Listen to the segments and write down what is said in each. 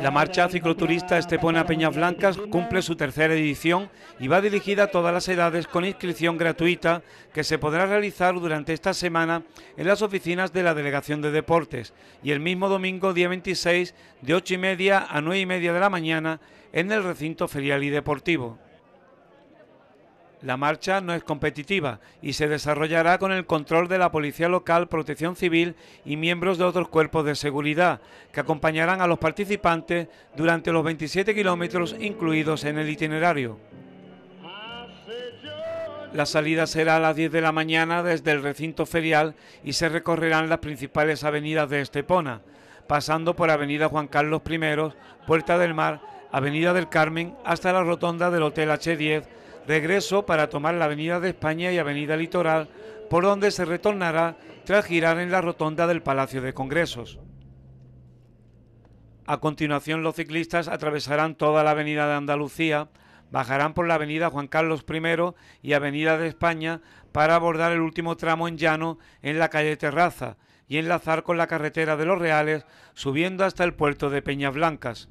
La marcha cicloturista Estepona Peñas Blancas cumple su tercera edición y va dirigida a todas las edades con inscripción gratuita que se podrá realizar durante esta semana en las oficinas de la Delegación de Deportes y el mismo domingo día 26 de 8 y media a 9 y media de la mañana en el recinto ferial y deportivo. La marcha no es competitiva y se desarrollará con el control de la Policía Local, Protección Civil y miembros de otros cuerpos de seguridad que acompañarán a los participantes durante los 27 kilómetros incluidos en el itinerario. La salida será a las 10 de la mañana desde el recinto ferial y se recorrerán las principales avenidas de Estepona, pasando por Avenida Juan Carlos I, Puerta del Mar, Avenida del Carmen hasta la rotonda del Hotel H10 regreso para tomar la Avenida de España y Avenida Litoral, por donde se retornará tras girar en la rotonda del Palacio de Congresos. A continuación, los ciclistas atravesarán toda la Avenida de Andalucía, bajarán por la Avenida Juan Carlos I y Avenida de España para abordar el último tramo en llano en la calle Terraza y enlazar con la carretera de Los Reales, subiendo hasta el puerto de Peñas Blancas.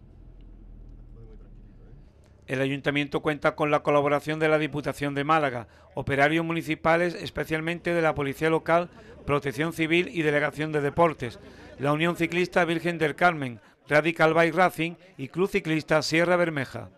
El ayuntamiento cuenta con la colaboración de la Diputación de Málaga, operarios municipales, especialmente de la Policía Local, Protección Civil y Delegación de Deportes, la Unión Ciclista Virgen del Carmen, Radical Bike Racing y Club Ciclista Sierra Bermeja.